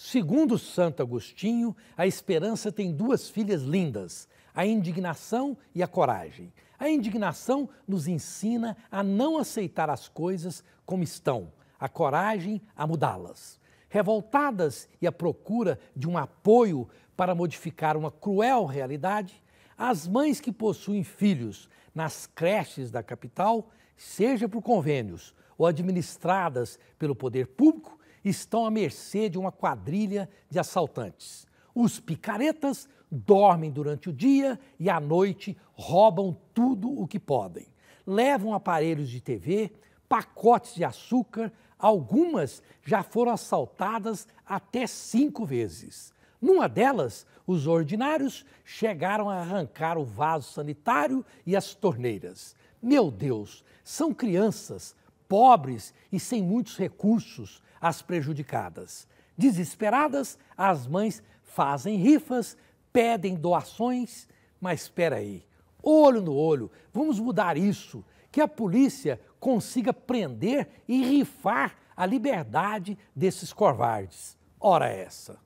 Segundo Santo Agostinho, a esperança tem duas filhas lindas, a indignação e a coragem. A indignação nos ensina a não aceitar as coisas como estão, a coragem a mudá-las. Revoltadas e à procura de um apoio para modificar uma cruel realidade, as mães que possuem filhos nas creches da capital, seja por convênios ou administradas pelo poder público, estão à mercê de uma quadrilha de assaltantes. Os picaretas dormem durante o dia e à noite roubam tudo o que podem. Levam aparelhos de TV, pacotes de açúcar, algumas já foram assaltadas até cinco vezes. Numa delas, os ordinários chegaram a arrancar o vaso sanitário e as torneiras. Meu Deus, são crianças, pobres e sem muitos recursos, as prejudicadas. Desesperadas, as mães fazem rifas, pedem doações, mas espera aí, olho no olho, vamos mudar isso, que a polícia consiga prender e rifar a liberdade desses covardes. Ora é essa.